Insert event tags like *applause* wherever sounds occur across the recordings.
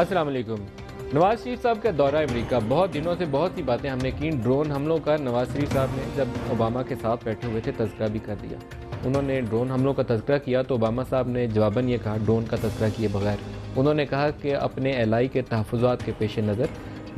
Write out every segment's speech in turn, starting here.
अस्सलाम वालेकुम नवाज शरीफ साहब का दौरा अमेरिका बहुत दिनों से बहुत सी बातें हमने की ड्रोन हमलों का नवाज शरीफ साहब ने जब ओबामा के साथ बैठे हुए थे तस्करा भी कर दिया उन्होंने ड्रोन हमलों का तस्करा किया तो ओबामा साहब ने जवाबन ये कहा ड्रोन का तस्करा किए बगैर उन्होंने कहा कि अपने एल के तहफ़ात के पेश नज़र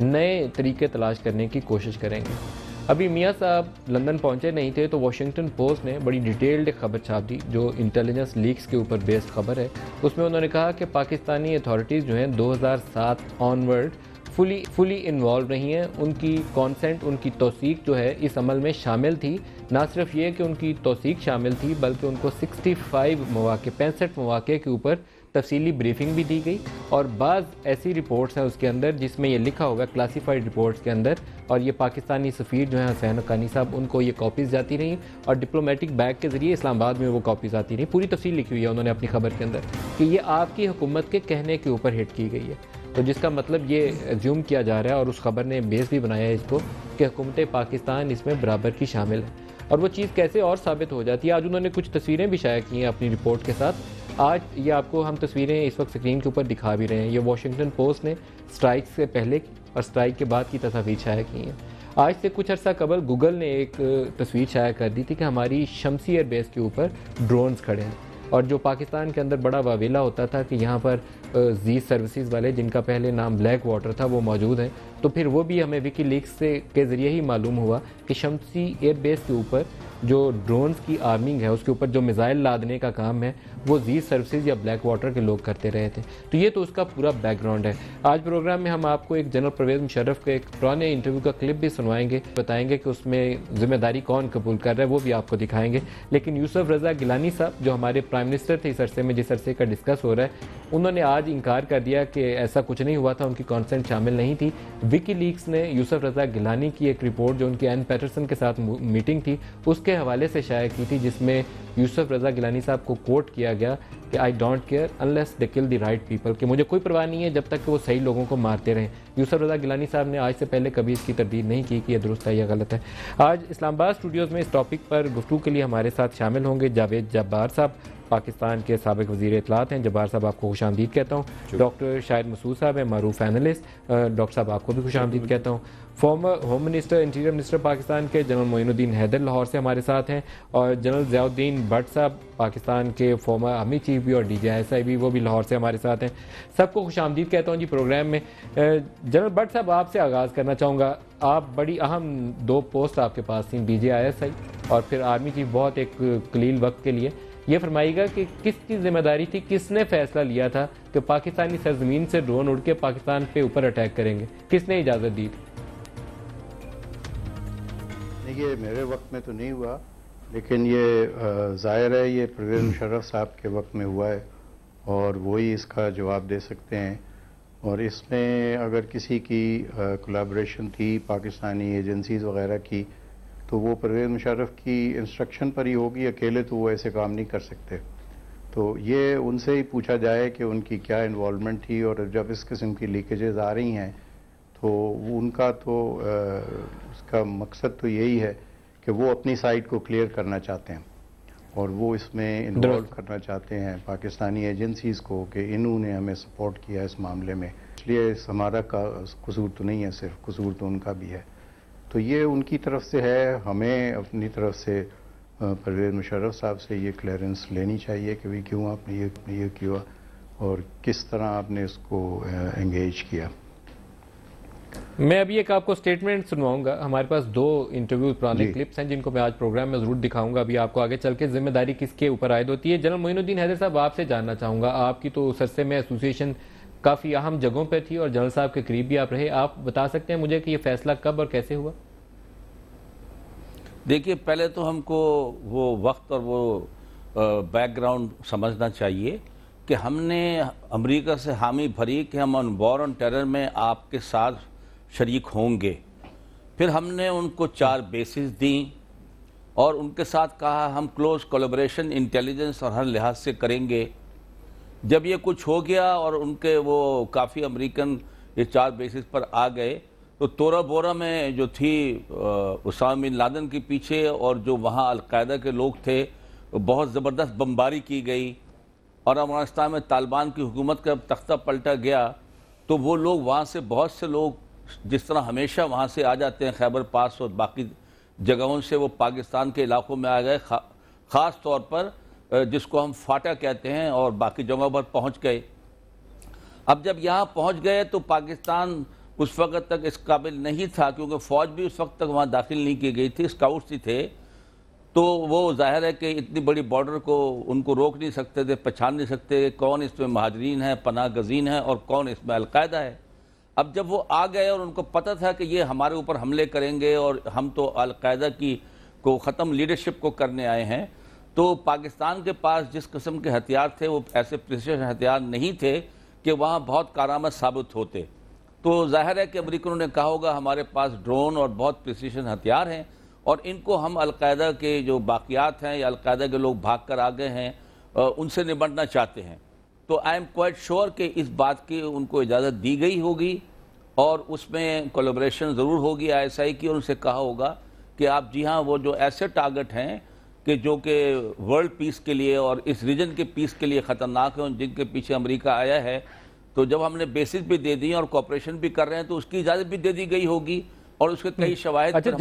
नए तरीके तलाश करने की कोशिश करेंगे अभी मियाँ साहब लंदन पहुँचे नहीं थे तो वाशिंगटन पोस्ट ने बड़ी डिटेल्ड खबर छाप दी जो इंटेलिजेंस लीक्स के ऊपर बेस्ड खबर है उसमें उन्होंने कहा कि पाकिस्तानी अथॉरिटीज़ जो हैं 2007 ऑनवर्ड फुली फुली इन्वॉल्व रही हैं उनकी कॉन्सेंट उनकी तोसीक जो है इस अमल में शामिल थी ना सिर्फ ये कि उनकी तोसीक शामिल थी बल्कि उनको 65 मौाक़े पैंसठ मौाक़े के ऊपर तफसीली ब्रीफिंग भी दी गई और बाज़ ऐसी रिपोर्ट्स हैं उसके अंदर जिसमें यह लिखा होगा क्लासीफाइड रिपोर्ट्स के अंदर और ये पाकिस्तानी सफ़ीर जो हैं हुसैन हकानी साहब उनको ये कॉपीज़ जाती रही और डिप्लोमेटिक बैग के ज़रिए इस्लामाबाद में वो कॉपीज़ आती रही पूरी तफसील लिखी हुई है उन्होंने अपनी खबर के अंदर कि ये आपकी हुकूमत के कहने के ऊपर हिट की गई है तो जिसका मतलब ये ज्यूम किया जा रहा है और उस खबर ने बेस भी बनाया है इसको कि हुकूमत पाकिस्तान इसमें बराबर की शामिल है और वो चीज़ कैसे और साबित हो जाती है आज उन्होंने कुछ तस्वीरें भी शाया की हैं अपनी रिपोर्ट के साथ आज ये आपको हम तस्वीरें इस वक्त स्क्रीन के ऊपर दिखा भी रहे हैं ये वॉशिंगटन पोस्ट ने स्ट्राइक से पहले और स्ट्राइक के बाद की तस्वीर छाया की हैं आज से कुछ अर्सा कबल गूगल ने एक तस्वीर छाया कर दी थी कि हमारी शमसी एयरबेस के ऊपर ड्रोन्स खड़े हैं और जो पाकिस्तान के अंदर बड़ा वावेला होता था कि यहाँ पर जी सर्विसेज वाले जिनका पहले नाम ब्लैक वाटर था वो मौजूद हैं तो फिर वो भी हमें विकी लीक्स से के ज़रिए ही मालूम हुआ कि शमसी एयरबेस के ऊपर जो ड्रोन्स की आर्मिंग है उसके ऊपर जो मिज़ाइल लादने का काम है वो जी सर्विसेज या ब्लैक वाटर के लोग करते रहे थे तो ये तो उसका पूरा बैकग्राउंड है आज प्रोग्राम में हम आपको एक जनरल परवेज मुशरफ के एक पुराने इंटरव्यू का क्लिप भी सुनवाएंगे बताएंगे कि उसमें जिम्मेदारी कौन कबूल कर रहा है वो भी आपको दिखाएंगे लेकिन यूसुफ रजा गिलानी साहब जो हमारे प्राइम मिनिस्टर थे इस अरसे में जिस अरसे का डिस्कस हो रहा है उन्होंने आज आज इनकार कर दिया कि ऐसा कुछ नहीं हुआ था उनकी कॉन्सेंट शामिल नहीं थी विकी लीक्स ने यूसुफ रजा गिलानी की एक रिपोर्ट जो उनकी एन पैटरसन के साथ मीटिंग थी उसके हवाले से शाया की थी जिसमें यूसुफ रजा गिलानी साहब को कोट किया गया कि I don't care unless they kill the right people कि मुझे कोई परवाह नहीं है जब तक कि वो सही लोगों को मारते रहें यूसुफ रजा गिलानी साहब ने आज से पहले कभी इसकी तरदीद नहीं की कि यह दुरुस्त है या गलत है आज इस्लामाबाद स्टूडियोज़ में इस टॉपिक पर गुफ्तू के लिए हमारे साथ शामिल होंगे जावेद जब्बार साहब पाकिस्तान के सबक वज़ी अतलात हैं जबार साहब आपको खुश आमदीद कहता हूँ डॉक्टर शाहिद मसूद साहब हैं मरूफ एनलिस्ट डॉक्टर साहब आपको भी खुश आमदीद कहता हूँ former home minister interior minister Pakistan के जनरल मोनुद्दीन हैदर लाहौर से हमारे साथ हैं और जनरल जयाउद्दीन भट्ट साहब पाकिस्तान के फॉर्मर आर्मी चीफ भी और डी जे एस आई भी वो भी लाहौर से हमारे साथ हैं सबको खुश आमदीद कहता हूँ जी प्रोग्राम में जनरल भट्ट साहब आपसे आगाज़ करना चाहूँगा आप बड़ी अहम दो पोस्ट आपके पास थी D J I S I और फिर आर्मी चीफ बहुत एक कलील वक्त के लिए ये फरमाएगा कि किसकी जिम्मेदारी थी किसने फैसला लिया था कि पाकिस्तानी सरजमीन से ड्रोन उड़ के पाकिस्तान पे ऊपर अटैक करेंगे किसने इजाज़त दी थी ये मेरे वक्त में तो नहीं हुआ लेकिन ये ज़ाहिर है ये प्रवीण मुशर्रफ साहब के वक्त में हुआ है और वही इसका जवाब दे सकते हैं और इसमें अगर किसी की कोलाब्रेशन थी पाकिस्तानी एजेंसीज़ वगैरह की तो वो परवेज़ मुशरफ की इंस्ट्रक्शन पर ही होगी अकेले तो वो ऐसे काम नहीं कर सकते तो ये उनसे ही पूछा जाए कि उनकी क्या इन्वॉलमेंट थी और जब इस किस्म की लीकेजेज आ रही हैं तो उनका तो आ, उसका मकसद तो यही है कि वो अपनी साइड को क्लियर करना चाहते हैं और वो इसमें इन्वॉल्व करना चाहते हैं पाकिस्तानी एजेंसीज़ को कि इन्होंने हमें सपोर्ट किया इस मामले में इसलिए इस हमारा का कसूर तो नहीं है सिर्फ कसूर तो उनका भी है तो ये उनकी तरफ से है हमें अपनी तरफ से परवेज मुशर्रफ साहब से ये क्लियरेंस लेनी चाहिए कि भाई क्यों आपने ये ये किया और किस तरह आपने इसको एंगेज किया मैं अभी एक आपको स्टेटमेंट सुनवाऊंगा हमारे पास दो इंटरव्यू पुराने क्लिप्स हैं जिनको मैं आज प्रोग्राम में जरूर दिखाऊंगा अभी आपको आगे चल के जिम्मेदारी किसके ऊपर आयद होती है जनरल मोइनुद्दीन हैदर साहब आपसे जानना चाहूंगा आपकी तो उस अरसे में एसोसिएशन काफ़ी अहम जगहों पर थी और जनरल साहब के करीब भी आप रहे आप बता सकते हैं मुझे कि ये फैसला कब और कैसे हुआ देखिए पहले तो हमको वो वक्त और वो बैकग्राउंड समझना चाहिए कि हमने अमेरिका से हामी भरी कि हम वॉर ऑन टेरर में आपके साथ शरीक होंगे फिर हमने उनको चार बेसिस दी और उनके साथ कहा हम क्लोज कोलेब्रेशन इंटेलिजेंस और हर लिहाज से करेंगे जब ये कुछ हो गया और उनके वो काफ़ी अमेरिकन ये चार बेसिस पर आ गए तो तोरा बोरा में जो थी उसाम लादन के पीछे और जो वहाँ अलकायदा के लोग थे तो बहुत ज़बरदस्त बमबारी की गई और अफगानिस्तान में तालिबान की हुकूमत का तख्ता पलटा गया तो वो लोग वहाँ से बहुत से लोग जिस तरह हमेशा वहाँ से आ जाते हैं खैबर पास और बाकी जगहों से वो पाकिस्तान के इलाकों में आ गए खा, ख़ास तौर पर जिसको हम फाटा कहते हैं और बाकी जगहों पर पहुँच गए अब जब यहाँ पहुँच गए तो पाकिस्तान उस वक्त तक इस काबिल नहीं था क्योंकि फ़ौज भी उस वक्त तक वहाँ दाखिल नहीं की गई थी स्काउट्स ही थे तो वो जाहिर है कि इतनी बड़ी बॉर्डर को उनको रोक नहीं सकते थे पहचान नहीं सकते कौन इसमें महाजरीन है पना गजीन है और कौन इसमें अलकायदा है अब जब वो आ गए और उनको पता था कि ये हमारे ऊपर हमले करेंगे और हम तो अलकायदा की को ख़त्म लीडरशिप को करने आए हैं तो पाकिस्तान के पास जिस किस्म के हथियार थे वो ऐसे प्रशिक्षण हथियार नहीं थे कि वहाँ बहुत कारामद साबित होते तो जाहिर है कि अमरीकनों ने कहा होगा हमारे पास ड्रोन और बहुत प्रिसीशन हथियार हैं और इनको हम अलकायदा के जो बाक़ियात हैं या अलकायदा के लोग भाग कर आ गए हैं उनसे निपटना चाहते हैं तो आई एम क्वाइट श्योर कि इस बात की उनको इजाज़त दी गई होगी और उसमें कोलोब्रेशन ज़रूर होगी आई एस आई की और उनसे कहा होगा कि आप जी हाँ वो जो ऐसे टारगेट हैं कि जो कि वर्ल्ड पीस के लिए और इस रीजन के पीस के लिए ख़तरनाक हैं जिनके पीछे अमरीका आया है तो जब हमने बेसिस भी दे दी और कॉपरेशन भी कर रहे हैं तो उसकी इजाजत भी दे दी गई होगी और उसके कई हम्म। शवायद अच्छा, से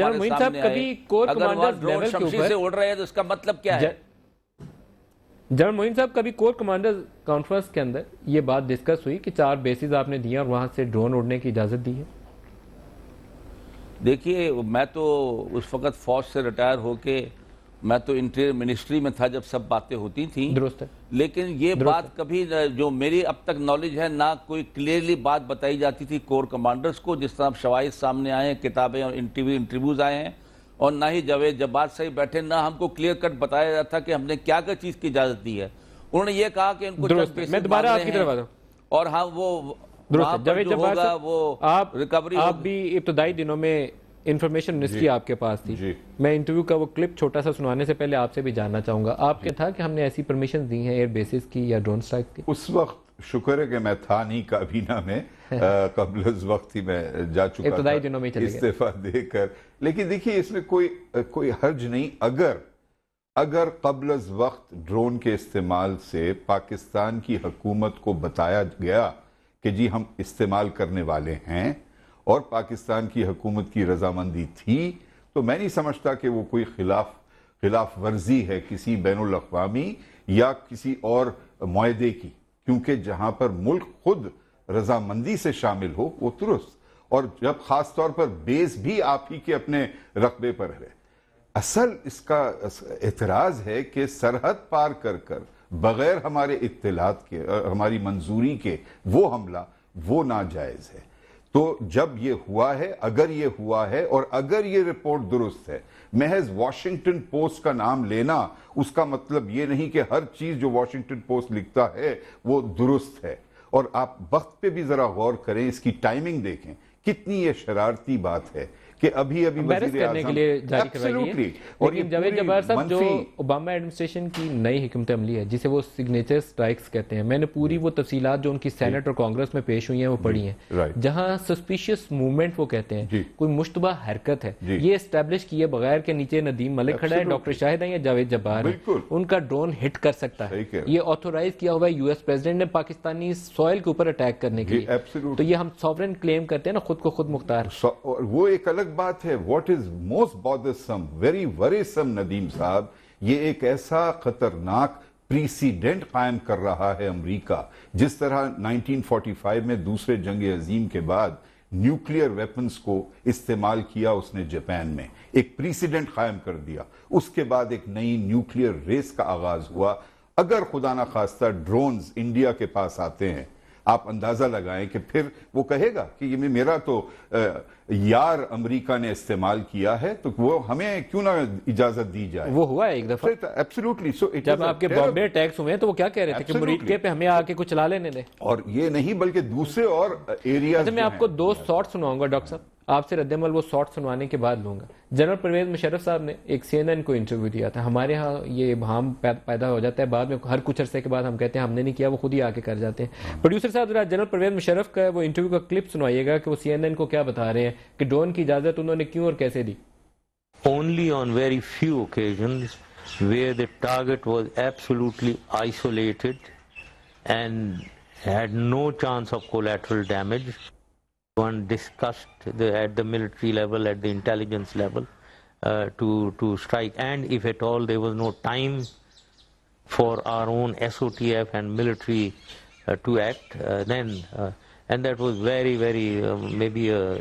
उड़ रहे हैं तो उसका मतलब क्या है जनरल मोहिंद साहब कभी कोर कमांडर कॉन्फ्रेंस के अंदर ये बात डिस्कस हुई कि चार बेसिस आपने दिए और वहां से ड्रोन उड़ने की इजाज़त दी है देखिए मैं तो उस वक़्त फ़ौज से रिटायर होके मैं तो इंटीरियर मिनिस्ट्री में था जब सब बातें होती थी दुरुस्त है लेकिन ये बात कभी जो मेरी अब तक नॉलेज है ना कोई क्लियरली बात बताई जाती थी कोर कमांडर्स को जिस तरह शवाइद सामने आए किताबें और इंटरव्यू इंटरव्यूज आए हैं और ना ही जवेद जब्बार सही बैठे ना हमको क्लियर कट बताया जाता था कि हमने क्या क्या चीज़ की इजाज़त दी है उन्होंने ये कहा कि उनको मैं दोबारा आपकी तरफ और हाँ वो जवेद होगा वो आप रिकवरी आप भी इब्तदाई दिनों में इन्फॉर्मेशन मिनिस्ट्री आपके पास थी मैं इंटरव्यू का वो क्लिप छोटा सा सुनाने से पहले आपसे भी जानना चाहूंगा आपके था कि हमने ऐसी परमिशन दी है एयर बेसिस की या ड्रोन स्ट्राइक की उस वक्त शुक्र है कि मैं था नहीं काबीना में *laughs* कबल उस वक्त ही मैं जा चुका था दिनों में इस्तीफा देकर लेकिन देखिए इसमें कोई कोई हर्ज नहीं अगर अगर कबल उस वक्त ड्रोन के इस्तेमाल से पाकिस्तान की हकूमत को बताया गया कि जी हम इस्तेमाल करने वाले हैं और पाकिस्तान की हकूमत की रजामंदी थी तो मैं नहीं समझता कि वो कोई खिलाफ खिलाफ वर्जी है किसी बैन अवी या किसी और माहे की क्योंकि जहाँ पर मुल्क खुद रजामंदी से शामिल हो वो दुरुस्त और जब ख़ास तौर पर बेस भी आप ही के अपने रकबे पर है असल इसका एतराज़ है कि सरहद पार कर कर बग़ैर हमारे इतलात के हमारी मंजूरी के वो हमला वो नाजायज़ है तो जब ये हुआ है अगर ये हुआ है और अगर ये रिपोर्ट दुरुस्त है महज वॉशिंगटन पोस्ट का नाम लेना उसका मतलब ये नहीं कि हर चीज जो वॉशिंगटन पोस्ट लिखता है वो दुरुस्त है और आप वक्त पे भी जरा गौर करें इसकी टाइमिंग देखें कितनी ये शरारती बात है कि अभी अभी करने के लिए जारी करवाई और जावेद जबार साहब जो ओबामा एडमिनिस्ट्रेशन की नई हमत अमली है जिसे वो सिग्नेचर स्ट्राइक्स कहते हैं मैंने पूरी वो तफसीलात जो उनकी सेनेट और कांग्रेस में पेश हुई है वो पढ़ी है जहाँ सस्पिशियस मूवमेंट वो कहते हैं कोई मुश्तबा हरकत है ये स्टेब्लिश किए बगैर के नीचे नदीम मलिक खड़ा है डॉक्टर शाहिद है या जावेद जब्बार उनका ड्रोन हिट कर सकता है ये ऑथोराइज किया हुआ है यूएस प्रेसिडेंट ने पाकिस्तानी सॉइल के ऊपर अटैक करने के लिए तो ये हम सॉवरन क्लेम करते हैं ना खुद को खुद मुख्तार वो एक अलग अलग बात है what is most bothersome very worrisome Nadeem साहब ये एक ऐसा खतरनाक प्रीसीडेंट कायम कर रहा है अमेरिका जिस तरह 1945 में दूसरे जंग अजीम के बाद न्यूक्लियर वेपन्स को इस्तेमाल किया उसने जापान में एक प्रीसीडेंट कायम कर दिया उसके बाद एक नई न्यूक्लियर रेस का आगाज हुआ अगर खुदा ना खास्ता ड्रोन्स इंडिया के पास आते हैं आप अंदाजा लगाएं कि फिर वो कहेगा कि ये मेरा तो यार अमेरिका ने इस्तेमाल किया है तो वो हमें क्यों ना इजाजत दी जाए वो हुआ एक दफा एब्सोल्युटली सो तो so जब आपके बॉम्बे अटैक्स हुए तो वो क्या कह रहे थे कि मुरीदके पे हमें आके कुछ चला लेने दे और ये नहीं बल्कि दूसरे और एरिया अच्छा, मैं आपको दो शॉर्ट सुनाऊंगा डॉक्टर साहब आपसे रद्दमल वो शॉर्ट सुनवाने के बाद लूंगा जनरल परवेज मुशरफ साहब ने एक सी को इंटरव्यू दिया था हमारे यहाँ ये भाम पैदा हो जाता है बाद में हर कुछ अरसे के बाद हम कहते हैं हमने नहीं किया वो खुद ही आके कर जाते हैं प्रोड्यूसर साहब जरा जनरल परवेज मुशरफ का वो इंटरव्यू का क्लिप सुनाइएगा कि वो सी को क्या बता रहे हैं कि ड्रोन की इजाज़त उन्होंने क्यों और कैसे दी only on very few occasion where the target was absolutely isolated and had no chance of collateral damage one discussed the, at the military level, at the intelligence level, uh, to, to strike. And if at all there was no time for our own SOTF and military uh, to act, uh, then, uh, and that was very, very, uh, maybe uh,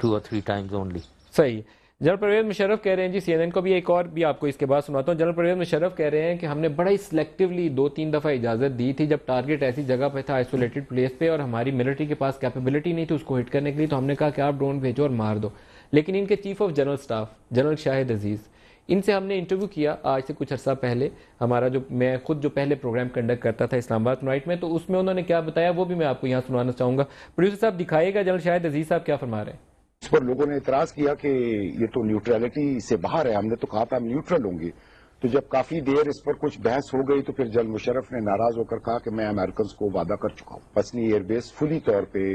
two or three times only. Say, general Pervez Musharraf कह रहे हैं जी CNN को भी एक और भी आपको इसके बाद सुनाता हूँ जनरल परवेज मुशरफ कह रहे हैं कि हमने बड़ा ही सिलेक्टिवली दो तीन दफ़ा इजाज़त दी थी जब टारगेट ऐसी जगह पर था आइसोलेटेड प्लेस पे और हमारी मिलिट्री के पास कैपेबिलिटी नहीं थी उसको हिट करने के लिए तो हमने कहा कि आप ड्रोन भेजो और मार दो लेकिन इनके chief of general staff general Shahid Aziz इनसे हमने इंटरव्यू किया आज से कुछ अर्सा पहले हमारा जो मैं खुद जो पहले प्रोग्राम कंडक्ट करता था इस्लामाबाद नाइट में तो उसमें उन्होंने क्या बताया वो भी मैं आपको यहाँ सुनाना चाहूँगा प्रोड्यूसर साहब दिखाएगा जनरल शाहिद अजीज़ साहब क्या फरमा रहे हैं इस पर लोगों ने इतराज किया कि ये तो न्यूट्रलिटी से बाहर है हमने तो कहा था हम न्यूट्रल होंगे तो जब काफी देर इस पर कुछ बहस हो गई तो फिर जल मुशरफ ने नाराज होकर कहा कि मैं अमेरिकन को वादा कर चुका हूं पसनी एयरबेस फुली तौर पे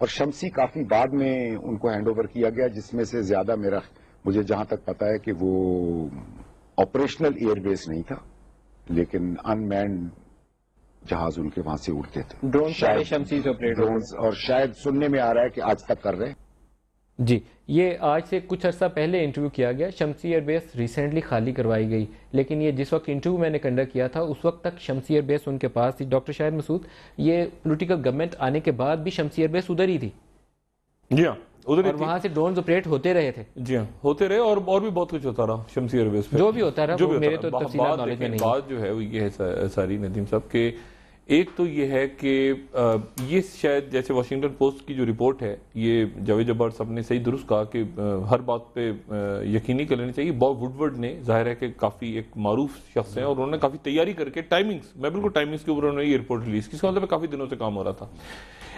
और शमसी काफी बाद में उनको हैंड ओवर किया गया जिसमें से ज्यादा मेरा मुझे जहां तक पता है कि वो ऑपरेशनल एयरबेस नहीं था लेकिन अनमैंड जहाज उनके वहां से उड़ते थे ड्रोन शायद शमसी से ड्रोन और शायद सुनने में आ रहा है कि आज तक कर रहे हैं जी ये आज से कुछ अर्सा पहले इंटरव्यू किया गया शमसी एयरबेस रिसेंटली खाली करवाई गई लेकिन ये जिस वक्त इंटरव्यू मैंने कंडक्ट किया था उस वक्त तक शमसी एयरबेस उनके पास थी डॉक्टर शाहिद मसूद ये पोलिटिकल गवर्नमेंट आने के बाद भी शमसी एयरबेस उधर ही थी जी हाँ उधर और वहां से ड्रोन ऑपरेट होते रहे थे जी हाँ होते रहे और और भी बहुत कुछ होता रहा शमसी एयरबेस जो भी होता रहा जो मेरे तो बात जो है ये सारी नदीम साहब के एक तो ये है कि ये शायद जैसे वाशिंगटन पोस्ट की जो रिपोर्ट है ये जावेद जबर साहब ने सही दुरुस्त कहा कि हर बात पे यकीनी कर लेनी चाहिए बॉब वुडवर्ड ने जाहिर है कि काफ़ी एक मरूफ शख्स हैं और उन्होंने काफ़ी तैयारी करके टाइमिंग्स मैं बिल्कुल टाइमिंग्स के ऊपर उन्होंने ये रिपोर्ट रिलीज़ की इसका मतलब काफ़ी दिनों से काम हो रहा था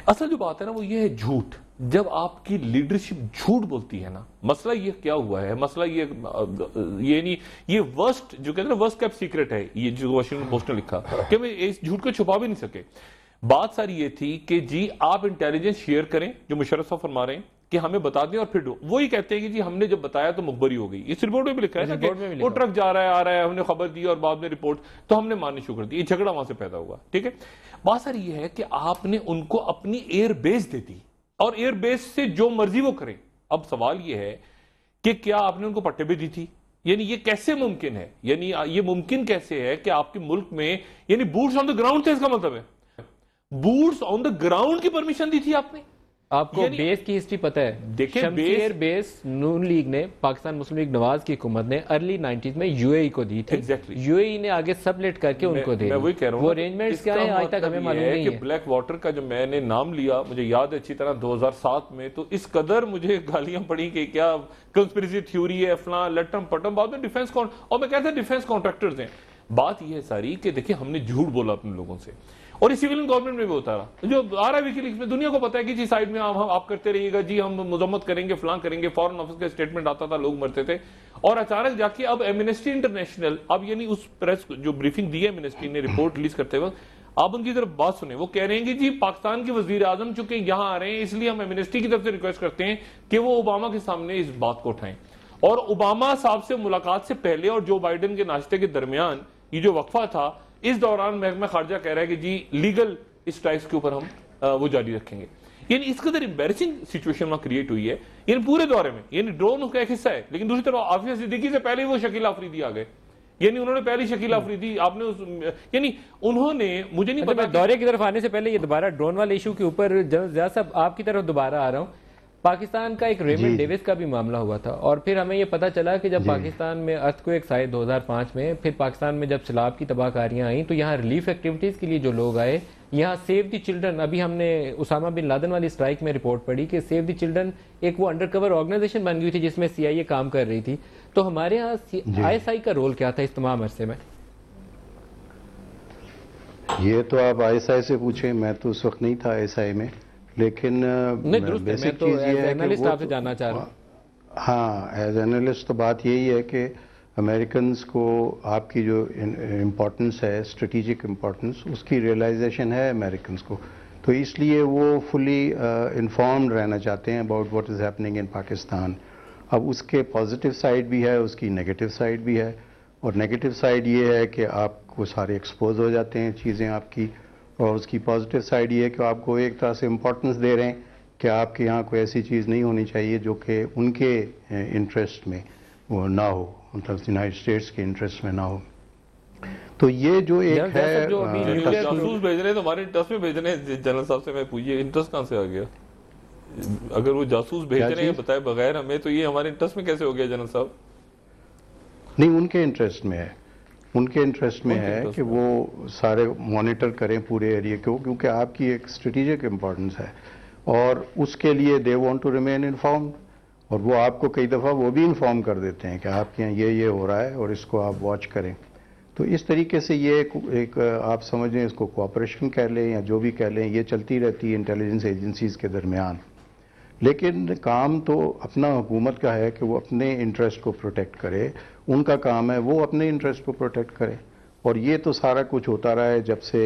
असल जो बात है ना वो ये है झूठ जब आपकी लीडरशिप झूठ बोलती है ना मसला ये क्या हुआ है मसला ये ये नहीं ये वर्स्ट जो कहते हैं वर्स्ट कैप सीक्रेट है ये जो वाशिंगटन पोस्ट ने लिखा कि मैं इस झूठ को छुपा भी नहीं सके बात सारी ये थी कि जी आप इंटेलिजेंस शेयर करें जो मुशरफ साहब फरमा रहे हैं कि हमें बता दें और फिर वही कहते हैं कि जी हमने जब बताया तो मुखबरी हो गई इस रिपोर्ट में भी लिखा है ना कि वो ट्रक जा रहा है आ रहा है हमने खबर दी और बाद में रिपोर्ट तो हमने माननी शुरू कर दी ये झगड़ा वहां से पैदा हुआ ठीक है बात सर ये है कि आपने उनको अपनी एयरबेस दे दी और एयरबेस से जो मर्जी वो करें अब सवाल यह है कि क्या आपने उनको पट्टे भी दी थी यानी ये कैसे मुमकिन है यानी ये मुमकिन कैसे है कि आपके मुल्क में यानी बूट्स ऑन द ग्राउंड थे इसका मतलब है बूट्स ऑन द ग्राउंड की परमिशन दी थी आपने आपको बेस की हिस्ट्री पता है देखिए बेस, बेस नून लीग ने पाकिस्तान मुस्लिम लीग नवाज की हुकूमत ने अर्ली नाइनटीज में यूएई e को दी थी exactly. यूएई e ने आगे सबलेट करके मैं, उनको दे मैं वही कह रहा हूँ अरेंजमेंट क्या है आज तक मतलब हमें मालूम नहीं है ब्लैक वाटर का जो मैंने नाम लिया मुझे याद है अच्छी तरह 2007 में तो इस कदर मुझे गालियां पड़ी कि क्या कंस्पिरेसी थ्योरी है फला लटम पटम बाद में डिफेंस और मैं कहता डिफेंस कॉन्ट्रैक्टर्स हैं बात यह है सारी कि देखिए हमने झूठ बोला अपने लोगों से और इसी गवर्नमेंट में भी होता रहा जो आ रहा है में दुनिया को पता है कि जी साइड में आप आप करते रहिएगा जी हम मजम्मत करेंगे फ्लां करेंगे फॉरन ऑफिस का स्टेटमेंट आता था लोग मरते थे और अचानक जाके अब एमनेस्टी इंटरनेशनल अब यानी उस प्रेस जो ब्रीफिंग दी है एमनेस्टी ने रिपोर्ट रिलीज करते वक्त आप उनकी तरफ बात सुने वो कह रहे हैं कि जी पाकिस्तान के वजीर आजम चूंकि यहां आ रहे हैं इसलिए हम एमनेस्टी की तरफ से रिक्वेस्ट करते हैं कि वो ओबामा के सामने इस बात को उठाएं और ओबामा साहब से मुलाकात से पहले और जो बाइडन के नाश्ते के दरमियान ये जो वक्फा था इस दौरान महकमा खारजा कह रहा है कि जी लीगल स्ट्राइक्स के ऊपर हम आ, वो जारी रखेंगे यानी इस कदर एम्बेसिंग सिचुएशन वहां क्रिएट हुई है यानी पूरे दौरे में यानी ड्रोन का एक हिस्सा है लेकिन दूसरी तरफ आफिया सिद्दीकी से पहले वो शकील आफरीदी आ गए यानी उन्होंने पहली शकील हम्म। आफरीदी आपने उस यानी उन्होंने मुझे नहीं अच्छा, पता दौरे की तरफ आने से पहले ये दोबारा ड्रोन वाले इशू के ऊपर जनरल जिया साहब आपकी तरफ दोबारा आ रहा हूं पाकिस्तान का एक रेमन डेविस का भी मामला हुआ था और फिर हमें ये पता चला कि जब पाकिस्तान में अर्थ को एक हजार 2005 में फिर पाकिस्तान में जब सैलाब की तबाहकारियाँ आई तो यहाँ रिलीफ एक्टिविटीज़ के लिए जो लोग आए यहाँ सेव द चिल्ड्रन अभी हमने उसामा बिन लादन वाली स्ट्राइक में रिपोर्ट पढ़ी कि सेव द चिल्ड्रन एक वो अंडर कवर ऑर्गेनाइजेशन बन गई थी जिसमें सीआईए काम कर रही थी तो हमारे यहाँ आईएसआई का रोल क्या था इस तमाम अरसे में ये तो आप आईएसआई से पूछें मैं तो उस वक्त नहीं था आईएसआई में लेकिन बेसिक तो चीज़ ये है कि आपसे तो- जानना चाह रहा हाँ एज एनालिस्ट तो बात यही है कि अमेरिकन को आपकी जो इम्पोर्टेंस है स्ट्रेटिजिक इम्पोर्टेंस उसकी रियलाइजेशन है अमेरिकन को तो इसलिए वो फुली इंफॉर्म uh, रहना चाहते हैं about what is happening in Pakistan अब उसके पॉजिटिव साइड भी है उसकी नेगेटिव साइड भी है और नेगेटिव साइड ये है कि आपको सारे एक्सपोज हो जाते हैं चीज़ें आपकी और उसकी पॉजिटिव साइड ये है कि आपको एक तरह से इम्पोर्टेंस दे रहे हैं कि आपके यहाँ कोई ऐसी चीज़ नहीं होनी चाहिए जो कि उनके इंटरेस्ट में वो ना हो मतलब यूनाइटेड स्टेट्स के इंटरेस्ट में ना हो तो ये जो एक है तो हमारे भेज रहे हैं जनरल साहब से मैं पूछिए इंटरेस्ट कहाँ से आ गया अगर वो जासूस भेज रहे हैं बताए बगैर हमें तो ये हमारे इंटरेस्ट में कैसे हो गया जनरल साहब नहीं उनके इंटरेस्ट में है उनके इंटरेस्ट में है कि वो सारे मॉनिटर करें पूरे एरिए को क्योंकि आपकी एक स्ट्रेटिजिक इम्पॉर्टेंस है और उसके लिए they want to remain inform और वो आपको कई दफ़ा वो भी इन्फॉर्म कर देते हैं कि आपके यहाँ ये ये हो रहा है और इसको आप वॉच करें तो इस तरीके से ये एक, एक आप समझ लें इसको कोऑपरेशन कह लें या जो भी कह लें ये चलती रहती है इंटेलिजेंस एजेंसीज़ के दरमियान लेकिन काम तो अपना हुकूमत का है कि वो अपने इंटरेस्ट को प्रोटेक्ट करे उनका काम है वो अपने इंटरेस्ट को प्रोटेक्ट करे और ये तो सारा कुछ होता रहा है जब से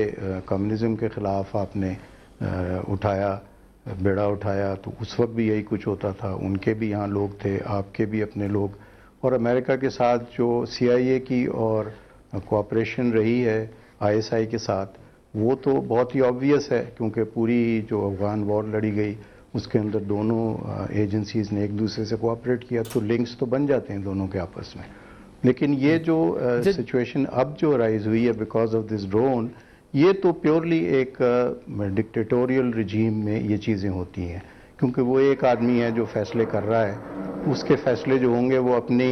कम्युनिज़म के ख़िलाफ़ आपने आ, उठाया बेड़ा उठाया तो उस वक्त भी यही कुछ होता था उनके भी यहाँ लोग थे आपके भी अपने लोग और अमेरिका के साथ जो सीआईए की और कोऑपरेशन रही है आईएसआई के साथ वो तो बहुत ही ऑब्वियस है क्योंकि पूरी जो अफ़गान वॉर लड़ी गई उसके अंदर दोनों एजेंसीज ने एक दूसरे से कोऑपरेट किया तो लिंक्स तो बन जाते हैं दोनों के आपस में लेकिन ये जो सिचुएशन अब जो राइज हुई है बिकॉज ऑफ दिस ड्रोन ये तो प्योरली एक डिक्टेटोरियल रिजीम में ये चीज़ें होती हैं क्योंकि वो एक आदमी है जो फैसले कर रहा है उसके फैसले जो होंगे वो अपनी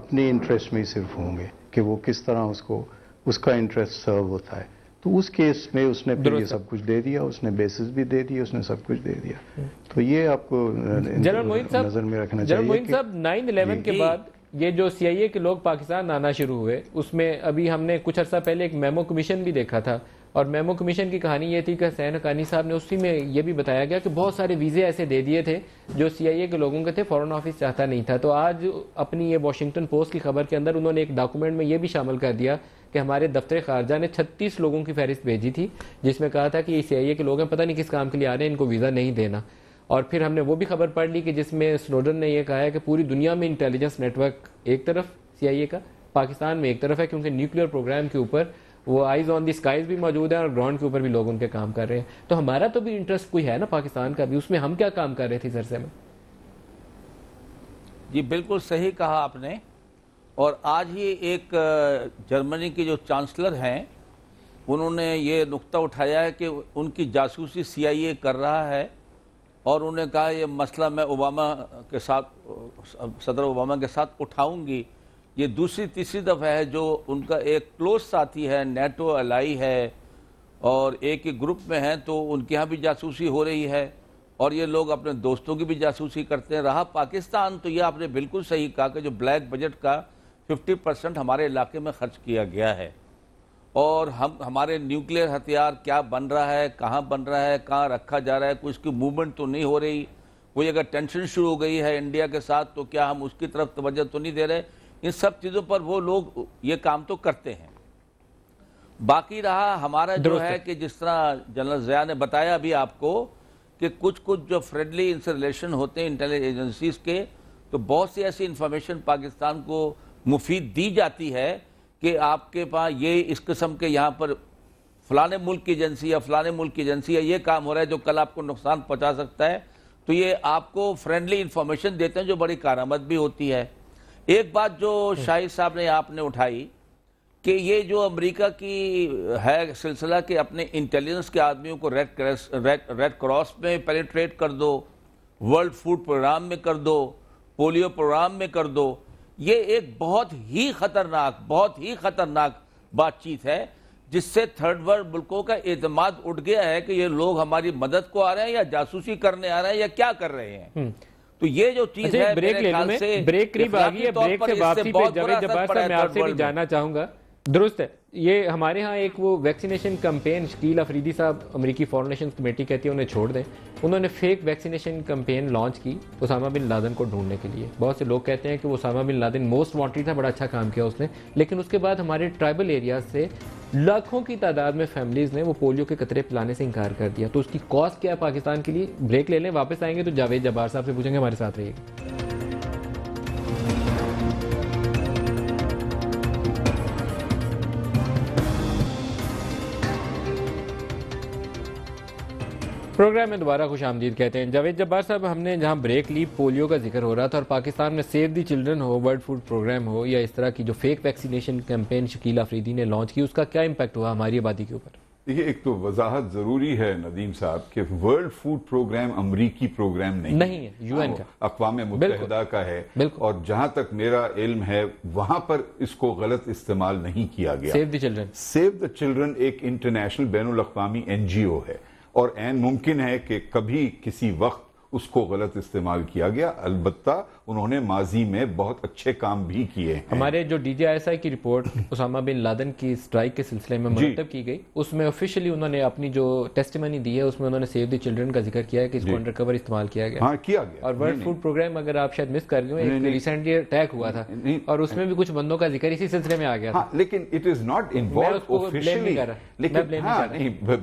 अपने इंटरेस्ट में ही सिर्फ होंगे कि वो किस तरह उसको उसका इंटरेस्ट सर्व होता है तो उस केस में उसने फिर ये सब कुछ दे दिया उसने बेसिस भी दे दिया उसने सब कुछ दे दिया हम्म। तो ये आपको जनरल मोहित साहब नजर में रखना जनरल मोहित साहब नाइन इलेवन के बाद ये जो सीआईए के लोग पाकिस्तान आना शुरू हुए उसमें अभी हमने कुछ अर्सा पहले एक मेमो कमीशन भी देखा था और मेमो कमीशन की कहानी ये थी कि हसैन हकानी साहब ने उसी में ये भी बताया गया कि बहुत सारे वीज़े ऐसे दे दिए थे जो सीआईए के लोगों के थे फॉरेन ऑफिस चाहता नहीं था तो आज अपनी ये वाशिंगटन पोस्ट की खबर के अंदर उन्होंने एक डॉक्यूमेंट में ये भी शामिल कर दिया कि हमारे दफ्तर खारजा ने 36 लोगों की फहरिस्त भेजी थी जिसमें कहा था कि आई सी के लोग हैं पता नहीं किस काम के लिए आ रहे हैं इनको वीज़ा नहीं देना और फिर हमने वो भी खबर पढ़ ली कि जिसमें स्नोडन ने यह कहा है कि पूरी दुनिया में इंटेलिजेंस नेटवर्क एक तरफ सी का पाकिस्तान में एक तरफ है क्योंकि न्यूक्लियर प्रोग्राम के ऊपर वो आइज ऑन दी स्काइज भी मौजूद है और ग्राउंड के ऊपर भी लोग उनके काम कर रहे हैं तो हमारा तो भी इंटरेस्ट कोई है ना पाकिस्तान का भी उसमें हम क्या काम कर रहे थे सरसे में जी बिल्कुल सही कहा आपने और आज ही एक जर्मनी के जो चांसलर हैं उन्होंने ये नुक्ता उठाया है कि उनकी जासूसी सीआईए कर रहा है और उन्होंने कहा ये मसला मैं ओबामा के साथ सदर ओबामा के साथ उठाऊंगी ये दूसरी तीसरी दफ़ा है जो उनका एक क्लोज साथी है नेटो अलाई है और एक ही ग्रुप में है तो उनके यहाँ भी जासूसी हो रही है और ये लोग अपने दोस्तों की भी जासूसी करते हैं रहा पाकिस्तान तो ये आपने बिल्कुल सही कहा कि जो ब्लैक बजट का फिफ्टी परसेंट हमारे इलाके में खर्च किया गया है और हम हमारे न्यूक्लियर हथियार क्या बन रहा है कहाँ बन रहा है कहाँ रखा जा रहा है कोई उसकी मूवमेंट तो नहीं हो रही कोई अगर टेंशन शुरू हो गई है इंडिया के साथ तो क्या हम उसकी तरफ तवज्जो तो नहीं दे रहे इन सब चीज़ों पर वो लोग ये काम तो करते हैं बाकी रहा हमारा जो है कि जिस तरह जनरल ज़या ने बताया अभी आपको कि कुछ कुछ जो फ्रेंडली इनसे रिलेशन होते हैं इंटेलिजेंसीज के तो बहुत सी ऐसी इन्फॉर्मेशन पाकिस्तान को मुफीद दी जाती है कि आपके पास ये इस किस्म के यहाँ पर फ़लाने मुल्क की एजेंसी या फ़लाने मुल्क की एजेंसी या ये काम हो रहा है जो कल आपको नुकसान पहुँचा सकता है तो ये आपको फ्रेंडली इन्फॉर्मेशन देते हैं जो बड़ी कारामद भी होती है एक बात जो शाहिद साहब ने आपने उठाई कि ये जो अमेरिका की है सिलसिला कि अपने इंटेलिजेंस के आदमियों को red cross red red cross में पेनिट्रेट कर दो वर्ल्ड फूड प्रोग्राम में कर दो पोलियो प्रोग्राम में कर दो ये एक बहुत ही खतरनाक बहुत ही खतरनाक बातचीत है जिससे थर्ड वर्ल्ड मुल्कों का एतमाद उठ गया है कि ये लोग हमारी मदद को आ रहे हैं या जासूसी करने आ रहे हैं या क्या कर रहे हैं हम्म। तो ये जो चीज अच्छा, है ब्रेक ले ब्रेक करीब आ गई है ब्रेक से वापसी पे जब मैं आपसे भी जानना चाहूंगा दुरुस्त है ये हमारे यहाँ एक वो वैक्सीनेशन कम्पेन शकील अफरीदी साहब अमरीकी फॉरन नेशन कमेटी कहती है उन्हें छोड़ दें उन्होंने फेक वैक्सीनेशन कम्पेन लॉन्च की उसामा बिन लादन को ढूंढने के लिए बहुत से लोग कहते हैं कि उसामा बिन लादन मोस्ट वांटेड था बड़ा अच्छा काम किया उसने लेकिन उसके बाद हमारे ट्राइबल एरियाज से लाखों की तादाद में फैमिलीज़ ने वो पोलियो के कतरे पिलाने से इंकार कर दिया तो उसकी कॉस्ट क्या है पाकिस्तान के लिए ब्रेक ले लें वापस आएंगे तो जावेद जबार साहब से पूछेंगे हमारे साथ रहिएगा प्रोग्राम में दोबारा खुश आमदीद कहते हैं जावेद जब्बार साहब हमने जहाँ ब्रेक ली पोलियो का जिक्र हो रहा था और पाकिस्तान में सेव दी चिल्ड्रन हो वर्ल्ड फूड प्रोग्राम हो या इस तरह की जो fake vaccination campaign Shakil Afridi ने लॉन्च की उसका क्या इम्पैक्ट हुआ हमारी आबादी के ऊपर देखिए एक तो वजाहत जरूरी है नदीम साहब कि वर्ल्ड फूड प्रोग्राम अमरीकी प्रोग्राम नहीं, नहीं है यूएन का हाँ, अकवा मुतहदा का है और जहां तक मेरा इल्म है वहां पर इसको गलत इस्तेमाल नहीं किया गया save the children save the children एक इंटरनेशनल बैन अवी एन जी ओ है और एन मुमकिन है कि कभी किसी वक्त उसको गलत इस्तेमाल किया गया अलबत्ता उन्होंने माजी में बहुत अच्छे काम भी किए हमारे जो डीजीआईएसआई की रिपोर्ट उसामा बिन लादन की स्ट्राइक के सिलसिले में मुरतब की गई उसमें ऑफिशियली उन्होंने अपनी जो टेस्टमनी दी है उसमें उन्होंने सेव द चिल्ड्रन का जिक्र किया है कि इसको अंडर कवर इस्तेमाल किया गया हाँ किया गया और वर्ल्ड फूड प्रोग्राम अगर आप शायद मिस कर गए रिसेंटली अटैक हुआ था और उसमें भी कुछ बंदों का जिक्र इसी सिलसिले में आ गया हाँ, लेकिन इट इज नॉट इन्वॉल्व लेकिन हाँ,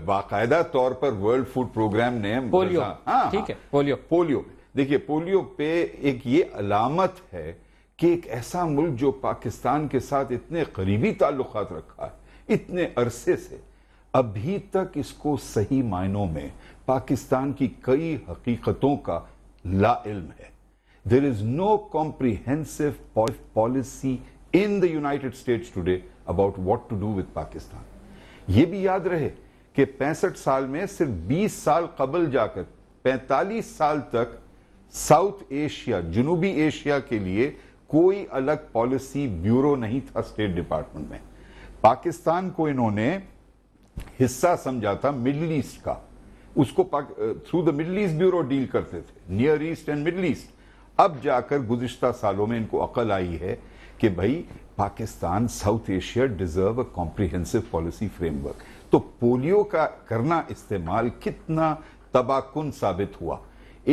बाकायदा तौर पर वर्ल्ड फूड प्रोग्राम ने पोलियो हाँ। ठीक है पोलियो पोलियो देखिए पोलियो पे एक ये अलामत है कि एक ऐसा मुल्क जो पाकिस्तान के साथ इतने करीबी ताल्लुक रखा है इतने अरसे से अभी तक इसको सही मायनों में पाकिस्तान की कई हकीकतों का लाइल्म है there is no comprehensive policy in the United States today about what to do with Pakistan ये भी याद रहे कि पैंसठ साल में सिर्फ 20 साल कबल जाकर 45 साल तक साउथ एशिया जुनूबी एशिया के लिए कोई अलग पॉलिसी ब्यूरो नहीं था स्टेट डिपार्टमेंट में पाकिस्तान को इन्होंने हिस्सा समझा था मिडल ईस्ट का उसको through the Middle East bureau deal करते थे near east and Middle East अब जाकर गुजश्ता सालों में इनको अकल आई है कि भाई Pakistan South Asia deserve a comprehensive policy framework तो पोलियो का करना इस्तेमाल कितना तबाहकुन साबित हुआ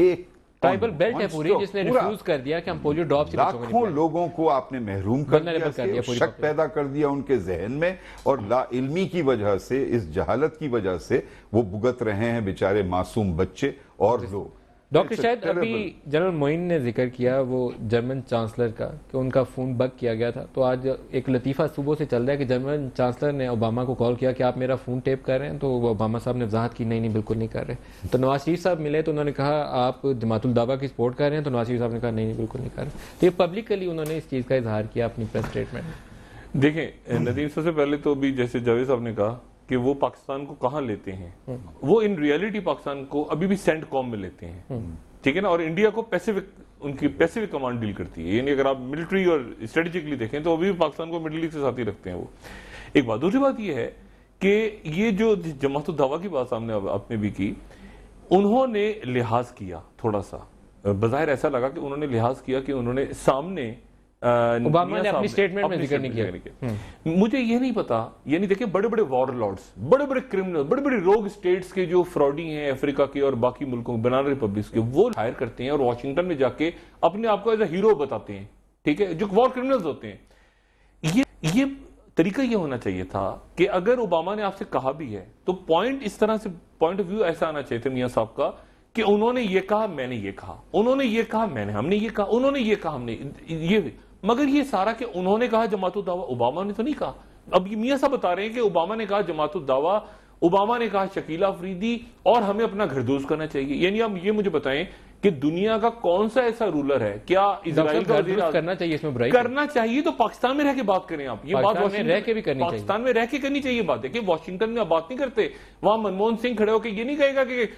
एक ट्राइबल बेल्ट है पूरी जिसने रिफ्यूज कर दिया कि हम पोलियो ड्रॉप से लाखों लोगों को आपने महरूम कर दिया, शक पैदा कर दिया उनके जहन में और लाइलमी की वजह से इस जहालत की वजह से वो भुगत रहे हैं बेचारे मासूम बच्चे और लोग डॉक्टर शायद अभी जनरल मोइन ने जिक्र किया वो जर्मन चांसलर का कि उनका फ़ोन बग किया गया था तो आज एक लतीफ़ा सुबह से चल रहा है कि जर्मन चांसलर ने ओबामा को कॉल किया कि आप मेरा फ़ोन टेप कर रहे हैं तो ओबामा साहब ने वजाहत की नहीं नहीं बिल्कुल नहीं कर रहे तो नवाज शरीफ साहब मिले तो उन्होंने कहा आप जमातुल दावा की सपोर्ट कर रहे हैं तो नवाज शरीफ साहब ने कहा नहीं नहीं बिल्कुल नहीं कर रहे तो ये पब्लिकली उन्होंने इस चीज़ का इजहार किया अपनी प्रेस स्टेटमेंट देखें नदीम सबसे पहले तो अभी जैसे जावेद साहब ने कहा कि वो पाकिस्तान को कहाँ लेते हैं हम्म। वो इन रियलिटी पाकिस्तान को अभी भी सेंट कॉम में लेते हैं हम्म। ठीक है ना और इंडिया को पैसिफिक उनकी पैसिफिक कमांड डील करती है यानी अगर आप मिलिट्री और स्ट्रेटेजिकली देखें तो अभी भी पाकिस्तान को मिडिल ईस्ट के साथ ही रखते हैं वो एक बात दूसरी बात यह है कि ये जो जमात दावा की बात सामने आपने भी की उन्होंने लिहाज किया थोड़ा सा बाहर ऐसा लगा कि उन्होंने लिहाज किया कि उन्होंने सामने ओबामा ने अपनी स्टेटमेंट में जिक्र नहीं किया हम्म। मुझे ये नहीं पता यानी देखिए बड़े बड़े वॉर लॉर्ड्स बड़े बड़े क्रिमिनल बड़े बड़े रोग स्टेट्स के जो फ्रॉडी हैं अफ्रीका के और बाकी मुल्कों बनाना रिपब्लिक के वो हायर करते हैं और वॉशिंगटन में जाके अपने आप को एज अ हीरो बताते हैं ठीक है जो वॉर क्रिमिनल्स होते हैं ये ये तरीका ये होना चाहिए था कि अगर ओबामा ने आपसे कहा भी है तो पॉइंट इस तरह से पॉइंट ऑफ व्यू ऐसा आना चाहिए था मियाँ साहब का कि उन्होंने ये कहा मैंने ये कहा उन्होंने ये कहा मैंने हमने ये कहा उन्होंने ये कहा हमने ये मगर ये सारा कि उन्होंने कहा दावा ओबामा ने तो नहीं कहा अब ये मियाँ साहब बता रहे हैं कि ओबामा ने कहा जमात दावा ओबामा ने कहा शकीला अफरीदी और हमें अपना घर दोस्त करना चाहिए यानी आप ये मुझे बताएं कि दुनिया का कौन सा ऐसा रूलर है क्या इसराइल का करना चाहिए इसमें बुराई करना चाहिए तो पाकिस्तान में रह के बात करें आप ये बात में रह के भी करनी पाकिस्तान में रह के करनी चाहिए बात देखिए वाशिंगटन में आप बात नहीं करते वहां मनमोहन सिंह खड़े होकर ये नहीं कहेगा कि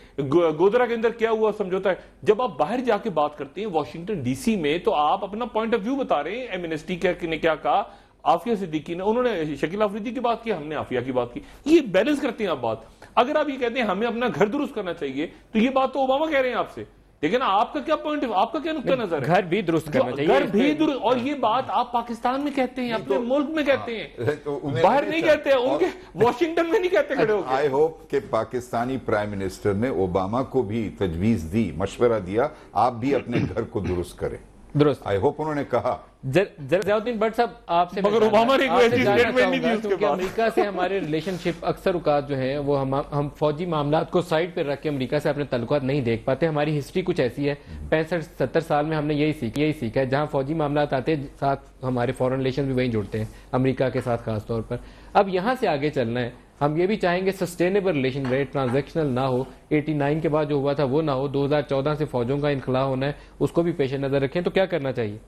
गोदरा के अंदर क्या हुआ समझौता है जब आप बाहर जाके बात करते हैं वाशिंगटन डीसी में तो आप अपना पॉइंट ऑफ व्यू बता रहे हैं एमएनएसटी ने क्या कहा आफिया सिद्दीकी ने उन्होंने शकील आफरीदी की बात की हमने आफिया की बात की ये बैलेंस करते हैं आप बात अगर आप ये कहते हैं हमें अपना घर दुरुस्त करना चाहिए तो ये बात तो ओबामा कह रहे हैं आपसे लेकिन आपका क्या पॉइंट आपका क्या नुक्ता नजर है घर भी दुरुस्त करना चाहिए घर भी दुरुस्त और हाँ। ये बात आप पाकिस्तान में कहते हैं अपने तो- मुल्क में कहते हैं हाँ। तो बाहर नहीं कहते हैं उनके वॉशिंगटन में नहीं कहते खड़े आई होप के पाकिस्तानी प्राइम मिनिस्टर ने ओबामा को भी तजवीज दी मशवरा दिया आप भी अपने घर को दुरुस्त करें दुरुस्त आई होप उन्होंने कहा जयाउद्दीन भट्ट साहब आपसे मगर ओबामा ने कोई ऐसी स्टेटमेंट नहीं दी उसके बाद अमेरिका से हमारे रिलेशनशिप अक्सर उकात जो है वो हम हम फौजी मामला को साइड पर रख के अमेरिका से अपने तल्क नहीं देख पाते हमारी हिस्ट्री कुछ ऐसी है पैंसठ सत्तर साल में हमने यही सीखी यही सीखा है जहाँ फौजी मामला आते हैं साथ हमारे फॉरन रिलेशन भी वहीं जुड़ते हैं अमरीका के साथ खासतौर पर अब यहाँ से आगे चलना है हम ये भी चाहेंगे सस्टेनेबल रिलेशन रहे ट्रांजेक्शनल ना हो 89 के बाद जो हुआ था वो ना हो 2014 से फौजों का इनखला होना है उसको भी पेश नज़र रखें तो क्या करना चाहिए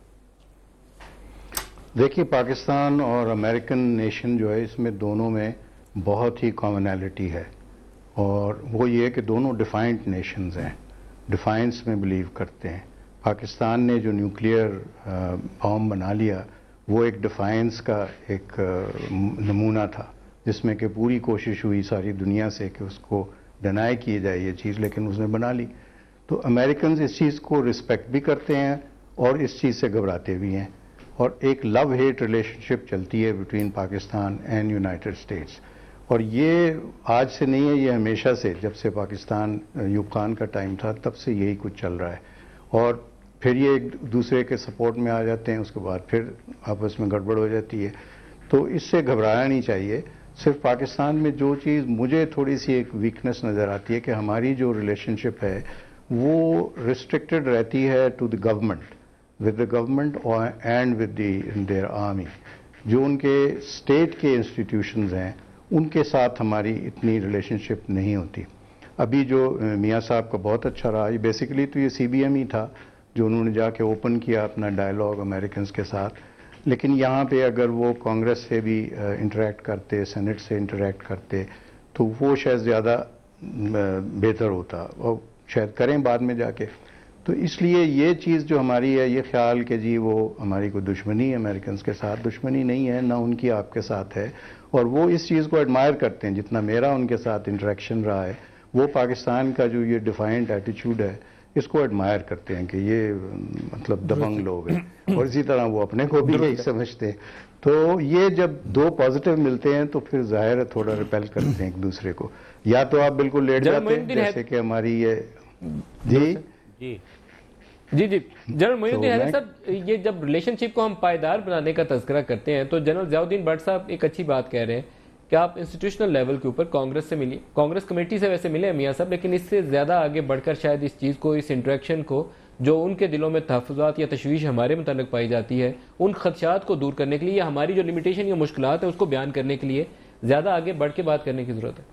देखिए पाकिस्तान और अमेरिकन नेशन जो है इसमें दोनों में बहुत ही कॉमनैलिटी है और वो ये कि दोनों डिफाइंड नेशन हैं डिफाइंस में बिलीव करते हैं पाकिस्तान ने जो न्यूक्लियर बॉम्ब uh, बना लिया वो एक डिफाइंस का एक uh, नमूना था जिसमें कि पूरी कोशिश हुई सारी दुनिया से कि उसको डनाई किए जाए ये चीज़ लेकिन उसने बना ली तो अमेरिकन इस चीज़ को रिस्पेक्ट भी करते हैं और इस चीज़ से घबराते भी हैं और एक लव हेट रिलेशनशिप चलती है between Pakistan and United States और ये आज से नहीं है ये हमेशा से जब से पाकिस्तान यूब खान का टाइम था तब से यही कुछ चल रहा है और फिर ये एक दूसरे के सपोर्ट में आ जाते हैं उसके बाद फिर आपस में गड़बड़ हो जाती है तो इससे घबराया नहीं चाहिए सिर्फ पाकिस्तान में जो चीज़ मुझे थोड़ी सी एक वीकनेस नज़र आती है कि हमारी जो रिलेशनशिप है वो रिस्ट्रिक्टेड रहती है to the government with the government and with their army जो उनके स्टेट के इंस्टीट्यूशंस हैं उनके साथ हमारी इतनी रिलेशनशिप नहीं होती अभी जो मियाँ साहब का बहुत अच्छा रहा ये बेसिकली तो ये सी ही था जो उन्होंने जाके ओपन किया अपना डायलॉग अमेरिकन के साथ लेकिन यहाँ पे अगर वो कांग्रेस से भी इंटरेक्ट करते सेनेट से इंटरेक्ट करते तो वो शायद ज़्यादा बेहतर होता और शायद करें बाद में जाके तो इसलिए ये चीज़ जो हमारी है ये ख्याल कि जी वो हमारी कोई दुश्मनी अमेरिकन के साथ दुश्मनी नहीं है ना उनकी आपके साथ है और वो इस चीज़ को एडमायर करते हैं जितना मेरा उनके साथ इंटरेक्शन रहा है वो पाकिस्तान का जो ये डिफाइंड एटीट्यूड है इसको एडमायर करते हैं कि ये मतलब दबंग लोग हैं और इसी तरह वो अपने को भी यही समझते हैं तो ये जब दो पॉजिटिव मिलते हैं तो फिर जाहिर है थोड़ा रिपेल करते हैं एक दूसरे को या तो आप बिल्कुल लेट जाते हैं जैसे कि हमारी ये जी जी जी जी जनरल मोहिउद्दीन हैदर साहब ये जब रिलेशनशिप को हम पायदार बनाने का तस्करा करते हैं तो जनरल जयाउद्दीन भट्ट साहब एक अच्छी बात कह रहे हैं कि आप इंस्टीट्यूशनल लेवल के ऊपर कांग्रेस से मिलिए कांग्रेस कमेटी से वैसे मिले मियाँ साहब लेकिन इससे ज़्यादा आगे बढ़कर शायद इस चीज़ को इस इंट्रैक्शन को जो उनके दिलों में तहफात या तशवीश हमारे मतलब पाई जाती है उन खदशात को दूर करने के लिए या हमारी जो लिमिटेशन या मुश्किल है उसको बयान करने के लिए ज़्यादा आगे बढ़ के बात करने की ज़रूरत है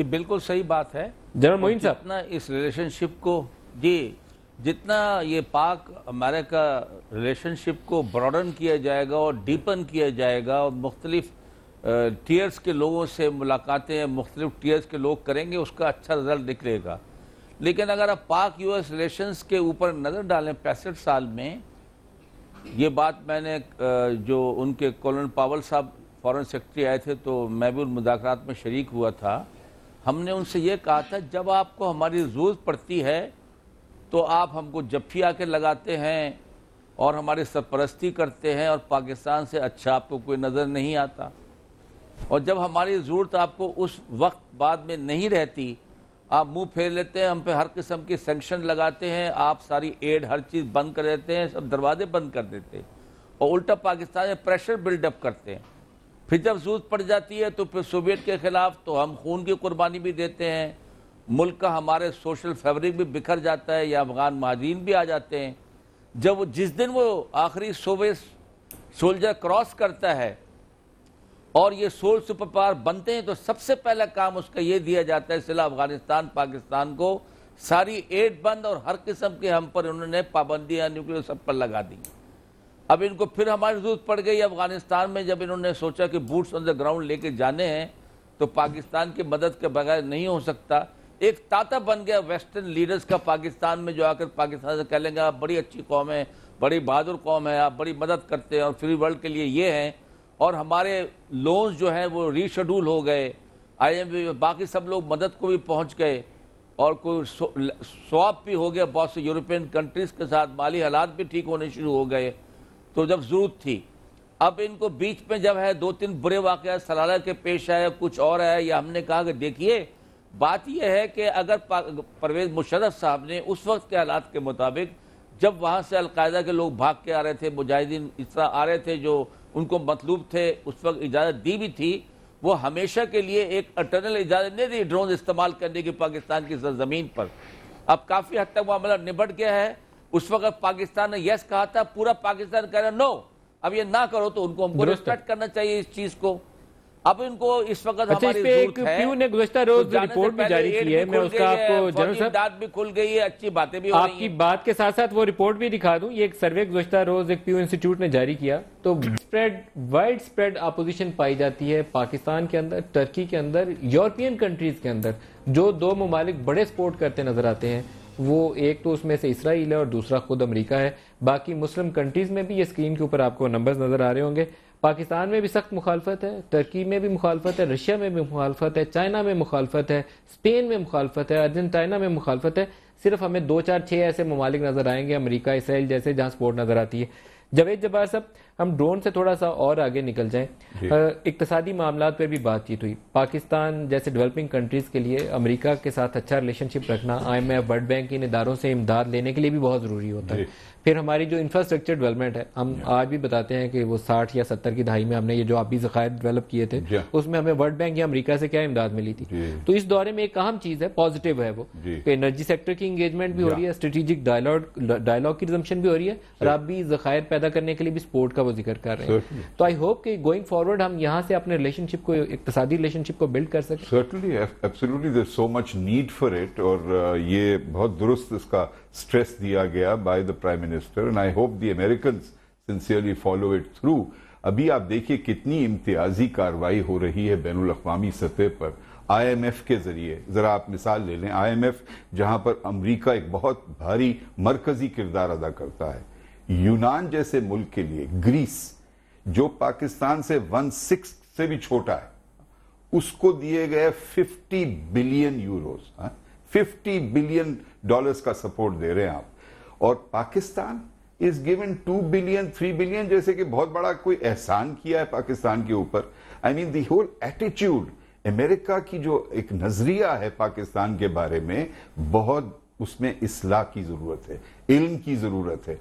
ये बिल्कुल सही बात है जनरल मोहिंद साहब इस रिलेशनशिप को जी जितना ये पाक अमेरिका रिलेशनशिप को ब्रॉडन किया जाएगा और डीपन किया जाएगा और मुख्तलिफ टीयर्स के लोगों से मुलाकातें मुख्तलिफ टीयर्स के लोग करेंगे उसका अच्छा रिजल्ट निकलेगा लेकिन अगर आप पाक यू एस रिलेशंस के ऊपर नज़र डालें पैंसठ साल में ये बात मैंने जो उनके कॉलन पावल साहब फॉरेन सेक्रेटरी आए थे तो मैं भी उन मुदाखरात में शरीक हुआ था हमने उनसे ये कहा था जब आपको हमारी ज़रूरत पड़ती है तो आप हमको जफ्फी आके लगाते हैं और हमारे सरपरस्ती करते हैं और पाकिस्तान से अच्छा आपको कोई नज़र नहीं आता और जब हमारी ज़रूरत आपको उस वक्त बाद में नहीं रहती आप मुंह फेर लेते हैं हम पे हर किस्म की सेंक्शन लगाते हैं आप सारी एड हर चीज़ बंद कर देते हैं सब दरवाजे बंद कर देते हैं और उल्टा पाकिस्तान में प्रेशर बिल्डअप करते हैं फिर जब जरूरत पड़ जाती है तो फिर सोवियत के ख़िलाफ़ तो हम खून की कुर्बानी भी देते हैं मुल्क का हमारे सोशल फैब्रिक भी बिखर जाता है या अफगान महाजीन भी आ जाते हैं जब वो जिस दिन वो आखिरी सोवे सोल्जर क्रॉस करता है और ये सोल सुपर पावर बनते हैं तो सबसे पहला काम उसका ये दिया जाता है सिला अफगानिस्तान पाकिस्तान को सारी एड बंद और हर किस्म के हम पर उन्होंने पाबंदियाँ न्यूक्लियर सब पर लगा दी अब इनको फिर हमारी जरूरत पड़ गई अफगानिस्तान में जब इन्होंने सोचा कि बूट्स ऑन द ग्राउंड लेके जाने हैं तो पाकिस्तान की मदद के बगैर नहीं हो सकता एक ताता बन गया वेस्टर्न लीडर्स का पाकिस्तान में जो आकर पाकिस्तान से कह लेंगे आप बड़ी अच्छी कौम है बड़ी बहादुर कौम है आप बड़ी मदद करते हैं और फ्री वर्ल्ड के लिए ये हैं और हमारे लोन्स जो हैं वो रीशेड्यूल हो गए आई एम बाकी सब लोग मदद को भी पहुँच गए और कोई स्वाप भी हो गया बहुत से यूरोपियन कंट्रीज़ के साथ माली हालात भी ठीक होने शुरू हो गए तो जब ज़रूरत थी अब इनको बीच में जब है दो तीन बुरे वाक़ सलाह के पेश आया कुछ और आया या हमने कहा कि देखिए बात यह है कि अगर परवेज़ मुशर्रफ साहब ने उस वक्त के हालात के मुताबिक जब वहाँ से अलकायदा के लोग भाग के आ रहे थे मुजाहिदीन इस तरह आ रहे थे जो उनको मतलूब थे उस वक्त इजाज़त दी भी थी वो हमेशा के लिए एक अटर्नल इजाज़त नहीं दी ड्रोन इस्तेमाल करने की पाकिस्तान की सरजमीन पर अब काफ़ी हद तक मामला निबट गया है उस वक्त पाकिस्तान ने यस कहा था पूरा पाकिस्तान कह रहा नो अब ये ना करो तो उनको हमको रिस्पेक्ट करना चाहिए इस चीज़ को अब इनको इस वक्त अच्छा, हमारी एक पीयू ने गुजश्ता रोज तो रिपोर्ट भी जारी की है मैं उसका आपको जनरल साहब भी खुल गई है अच्छी बातें भी आपकी बात के साथ साथ वो रिपोर्ट भी दिखा दूं ये एक सर्वे गुजश्ता रोज एक प्यू इंस्टीट्यूट ने जारी किया तो स्प्रेड वाइड स्प्रेड अपोजिशन पाई जाती है पाकिस्तान के अंदर टर्की के अंदर यूरोपियन कंट्रीज के अंदर जो दो ममालिक बड़े सपोर्ट करते नजर आते हैं वो एक तो उसमें से इसराइल है और दूसरा खुद अमरीका है बाकी मुस्लिम कंट्रीज में भी ये स्क्रीन के ऊपर आपको नंबर नजर आ रहे होंगे पाकिस्तान में भी सख्त मुखालफत है तुर्की में भी मुखालफत है रशिया में भी मुखालफत है चाइना में मुखालफत है स्पेन में मुखालफत है अर्जेंटाइना में मुखालफत है सिर्फ हमें दो चार छः ऐसे ममालिक नज़र आएंगे अमरीका इसराइल जैसे जहाँ सपोर्ट नज़र आती है जवेद जबार साहब हम ड्रोन से थोड़ा सा और आगे निकल जाएं इकतसादी मामला पर भी बातचीत हुई पाकिस्तान जैसे डेवलपिंग कंट्रीज़ के लिए अमेरिका के साथ अच्छा रिलेशनशिप रखना I M F world bank इन इदारों से इमदाद लेने के लिए भी बहुत ज़रूरी होता है फिर हमारी जो इंफ्रास्ट्रक्चर डेवलपमेंट है हम आज भी बताते हैं कि वो साठ या सत्तर की दहाई में हमने ये जो भी जखायर डेवलप किए थे उसमें हमें वर्ल्ड बैंक या अमरीका से क्या इमदाद मिली थी तो इस दौरे में एक अहम चीज़ है पॉजिटिव है वो कि एनर्जी सेक्टर की इंगेजमेंट भी हो रही है स्ट्रेटेजिक डायलॉग डायलॉग की रिजम्पन भी हो रही है और आप भी जखायर पैदा करने के लिए भी स्पोर्ट का वो जिक्र कर रहे हैं तो आई होप कि गोइंग फॉरवर्ड हम यहाँ से अपने रिलेशनशिप को इकतदी रिलेशनशिप को बिल्ड कर सकते so much need for it और uh, ये बहुत दुरुस्त इसका स्ट्रेस दिया गया by the prime minister and I hope the American sincerely follow it through अभी आप देखिए कितनी इम्तियाजी कार्रवाई हो रही है बैन अवी सतह पर आईएमएफ के जरिए ज़रा आप मिसाल ले लें आईएमएफ जहां पर अमेरिका एक बहुत भारी मरकजी किरदार अदा करता है यूनान जैसे मुल्क के लिए ग्रीस जो पाकिस्तान से वन सिक्स से भी छोटा है उसको दिए गए 50 बिलियन यूरोस हा? फिफ्टी बिलियन डॉलर का सपोर्ट दे रहे हैं आप और Pakistan is given two billion three billion जैसे कि बहुत बड़ा कोई एहसान किया है पाकिस्तान के ऊपर I mean the whole attitude America की जो एक नजरिया है पाकिस्तान के बारे में बहुत उसमें इसलाह की ज़रूरत है इल्म की ज़रूरत है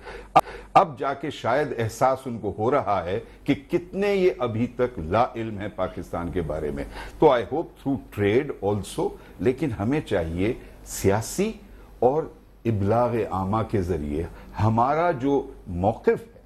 अब जाके शायद एहसास उनको हो रहा है कि कितने ये अभी तक ला इल्म है पाकिस्तान के बारे में तो I hope through trade also लेकिन हमें चाहिए सियासी और इबलाग आमा के ज़रिए हमारा जो मौकफ है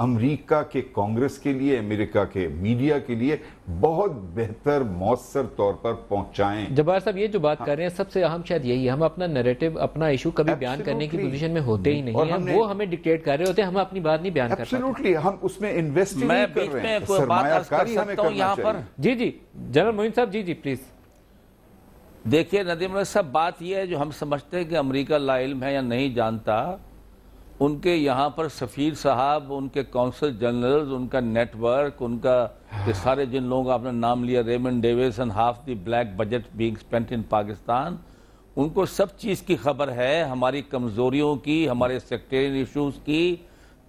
अमेरिका के कांग्रेस के लिए अमेरिका के मीडिया के लिए बहुत बेहतर मौसर तौर पर पहुंचाएं जबार साहब ये जो बात हाँ। कर रहे हैं सबसे अहम शायद यही हम अपना नरेटिव अपना इशू कभी बयान करने की पोजीशन में होते ही नहीं हम वो हमें डिक्टेट कर रहे होते हैं हम अपनी बात नहीं बयान कर रहे हम उसमें इन्वेस्ट कर जी जी जनरल मोहिन साहब जी जी प्लीज देखिए नदीम साहब बात यह है जो हम समझते हैं कि अमरीका लाइल्म है या नहीं जानता उनके यहाँ पर सफ़ीर साहब उनके कौंसल जनरल्स उनका नेटवर्क उनका ये हाँ। सारे जिन लोगों का आपने नाम लिया Raymond Davis and half the black budget being spent in Pakistan उनको सब चीज़ की खबर है हमारी कमज़ोरियों की हमारे सेक्टेरियन इशूज़ की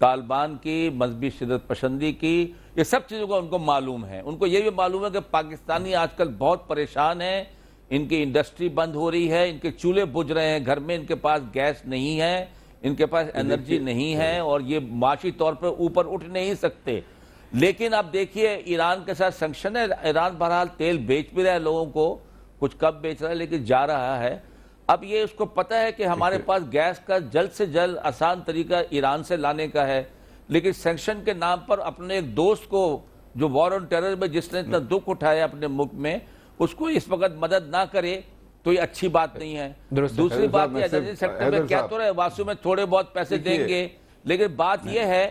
तालिबान की मजहबी शिदत पसंदी की ये सब चीज़ों का उनको मालूम है उनको ये भी मालूम है कि पाकिस्तानी आजकल बहुत परेशान है इनकी इंडस्ट्री बंद हो रही है इनके चूल्हे बुझ रहे हैं घर में इनके पास गैस नहीं है इनके पास एनर्जी नहीं हाँ। है और ये माशी तौर पर ऊपर उठ नहीं सकते लेकिन आप देखिए ईरान के साथ संक्शन है ईरान बहरहाल तेल बेच भी रहा है लोगों को कुछ कब बेच रहा है लेकिन जा रहा है अब ये उसको पता है कि हमारे पास गैस का जल्द से जल्द आसान तरीका ईरान से लाने का है लेकिन सेंक्शन के नाम पर अपने एक दोस्त को जो वॉर ऑन टेरर में जिसने इतना हम्म। दुख उठाया अपने मुल्क में उसको इस वक्त मदद ना करे तो ये अच्छी बात नहीं है दूसरी बात सेक्टर में क्या तो रहे में थोड़े बहुत पैसे देंगे लेकिन बात यह है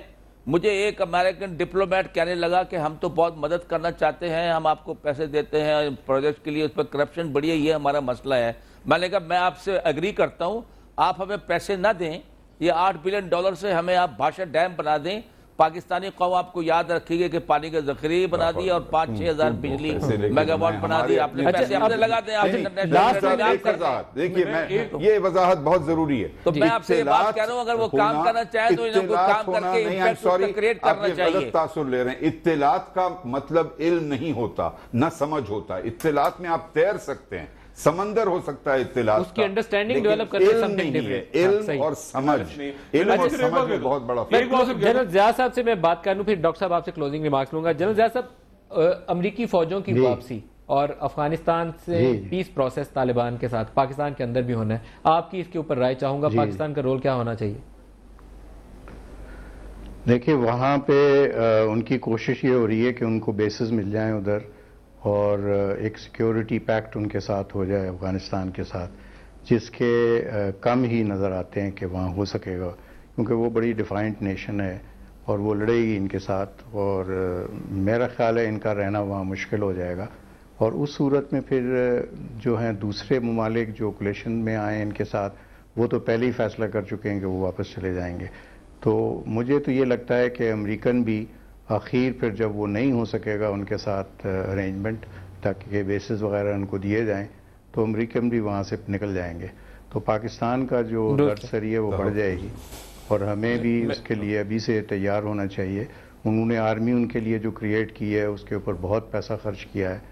मुझे एक अमेरिकन डिप्लोमेट कहने लगा कि हम तो बहुत मदद करना चाहते हैं हम आपको पैसे देते हैं प्रोजेक्ट के लिए उस पर करप्शन बढ़ी है ये हमारा मसला है मैंने कहा मैं आपसे अग्री करता हूं आप हमें पैसे ना दें ये आठ बिलियन डॉलर से हमें आप भाषा डैम बना दें पाकिस्तानी कौ आपको याद रखेगी कि पानी के जखीरे बना दिए और पांच छह हजार बिजली मेगावाट तो बना दी आपने पैसे देखिए मैं ये वजाहत बहुत जरूरी है तो मैं आपसे बात कह रहा हूँ अगर वो काम करना चाहे तो इनको काम करके क्रिएट करना चाहिए तासुर ले रहे हैं इतलात का मतलब इल नहीं होता न समझ होता इतलात में आप तैर सकते हैं समंदर हो सकता है इतला उसकी अंडरस्टैंडिंग डेवलप करने नहीं है हाँ, इल्म और समझ इल्म और समझ में बहुत बड़ा जनरल जयाज साहब से मैं बात कर लूँ फिर डॉक्टर साहब आपसे क्लोजिंग रिमार्क्स लूंगा जनरल जयाज साहब अमरीकी फौजों की वापसी और अफगानिस्तान से पीस प्रोसेस तालिबान के साथ पाकिस्तान के अंदर भी होना है आपकी इसके ऊपर राय चाहूंगा पाकिस्तान का रोल क्या होना चाहिए देखिए वहां पे आ, उनकी कोशिश ये हो रही है कि उनको बेसिस मिल जाए उधर और एक सिक्योरिटी पैक्ट उनके साथ हो जाए अफ़गानिस्तान के साथ जिसके कम ही नज़र आते हैं कि वहाँ हो सकेगा क्योंकि वो बड़ी डिफाइंड नेशन है और वो लड़ेगी इनके साथ और मेरा ख्याल है इनका रहना वहाँ मुश्किल हो जाएगा और उस सूरत में फिर जो हैं दूसरे ममालिक जो कलेशन में आए इनके साथ वो तो पहले ही फैसला कर चुके हैं कि वो वापस चले जाएंगे तो मुझे तो ये लगता है कि अमरीकन भी आखिर फिर जब वो नहीं हो सकेगा उनके साथ अरेंजमेंट ताकि के बेसिस वगैरह उनको दिए जाएं तो अमरीकन भी वहाँ से निकल जाएंगे तो पाकिस्तान का जो दरसरी है वो बढ़ जाएगी और हमें भी उसके लिए अभी से तैयार होना चाहिए उन्होंने आर्मी उनके लिए जो क्रिएट की है उसके ऊपर बहुत पैसा खर्च किया है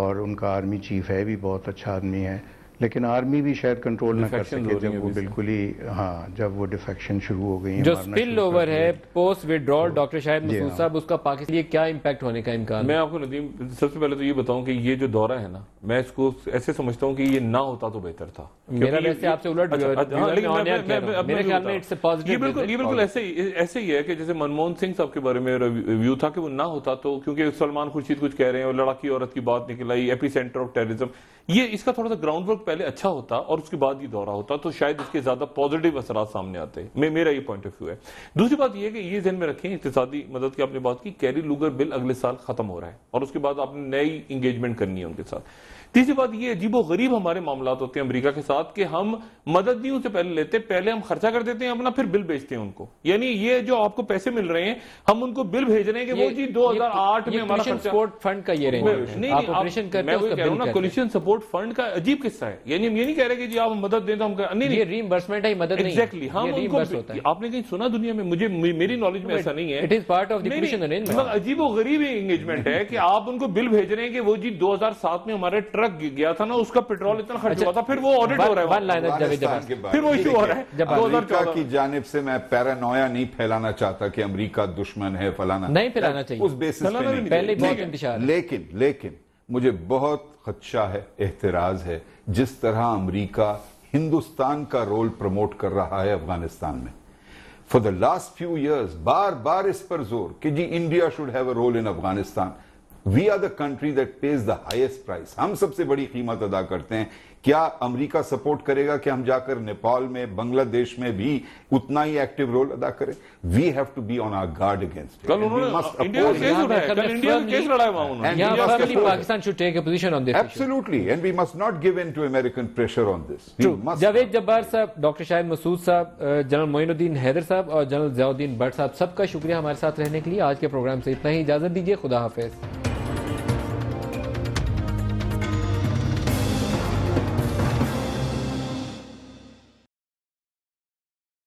और उनका आर्मी चीफ है भी बहुत अच्छा आदमी है लेकिन आर्मी भी शायद कंट्रोल ना कर सके जब वो बिल्कुल ही हाँ जब वो डिफेक्शन शुरू हो गई जो स्पिल ओवर है पोस्ट विद्रॉल डॉक्टर शायद मसूद हाँ। साहब उसका पाकिस्तान क्या इम्पैक्ट होने का इम्कान मैं आपको नदीम सबसे पहले तो ये बताऊं कि ये जो दौरा है ना मैं इसको ऐसे समझता हूँ कि ये ना होता तो बेहतर था मेरा वैसे आपसे उलट अच्छा, अच्छा, हाँ, बिल्कुल ऐसे ऐसे ही है कि जैसे मनमोहन सिंह साहब के बारे में व्यू था कि वो ना होता तो क्योंकि सलमान खुर्शीद कुछ कह रहे हैं और लड़ाकी औरत की बात निकल आई एपी सेंटर ऑफ टेररिज्म ये इसका थोड़ा सा ग्राउंड वर्क पहले अच्छा होता और उसके बाद ये दौरा होता तो शायद इसके ज़्यादा पॉजिटिव असर सामने आते मे, मेरा ये पॉइंट ऑफ व्यू है दूसरी बात यह कि ये जहन में रखें इकतदी मदद की आपने बात की कैरी लूगर बिल अगले साल खत्म हो रहा है और उसके बाद आपने नई इंगेजमेंट करनी है उनके साथ तीसरी बात ये अजीबो गरीब हमारे मामला होते हैं अमरीका के साथ कि हम मदद नहीं उनसे पहले लेते पहले हम खर्चा कर देते हैं अपना फिर बिल भेजते हैं उनको यानी ये जो आपको पैसे मिल रहे हैं हम उनको बिल भेज रहे हैं कि वो जी 2008 में हमारा सपोर्ट फंड का ये नहीं मैं वही कह रहा हूँ ना कोलिशन सपोर्ट फंड का अजीब किस्सा है यानी हम ये नहीं कह रहे कि जी आप मदद दें तो हम नहीं रीइंबर्समेंट है मदद एग्जैक्टली हाँ, हम उनको आपने कहीं सुना दुनिया में मुझे मेरी नॉलेज में ऐसा नहीं है इट इज पार्ट ऑफ अजीबो गरीब एंगेजमेंट है कि आप उनको बिल भेज रहे हैं कि वो जी दो में हमारे ट्रस्ट ट्रक गया था ना उसका पेट्रोल इतना खर्च हुआ अच्छा, था फिर वो ऑडिट हो रहा है फिर वो इश्यू हो रहा है अमेरिका की जानब से मैं पैरानोया नहीं फैलाना चाहता कि अमरीका दुश्मन है फलाना नहीं फैलाना चाहिए उस बेसिस लेकिन लेकिन मुझे बहुत खदशा है एहतराज है जिस तरह अमरीका हिंदुस्तान का रोल प्रमोट कर रहा है अफगानिस्तान में for the last few years बार बार इस पर जोर कि जी India should have a role in Afghanistan we are the country that pays the highest price हम सबसे बड़ी कीमत अदा करते हैं क्या अमेरिका सपोर्ट करेगा कि हम जाकर नेपाल में बांग्लादेश में भी उतना ही एक्टिव रोल अदा करें we have to be on our guard against कल absolutely and we must not give in to American pressure on this Javed Jabbar साहब डॉक्टर शाहिद मसूद साहब जनरल मोइनुद्दीन हैदर साहब और जनरल जयाउद्दीन भट्ट साहब सबका शुक्रिया हमारे साथ रहने के लिए आज के प्रोग्राम से इतना ही इजाजत दीजिए खुदा हाफिज़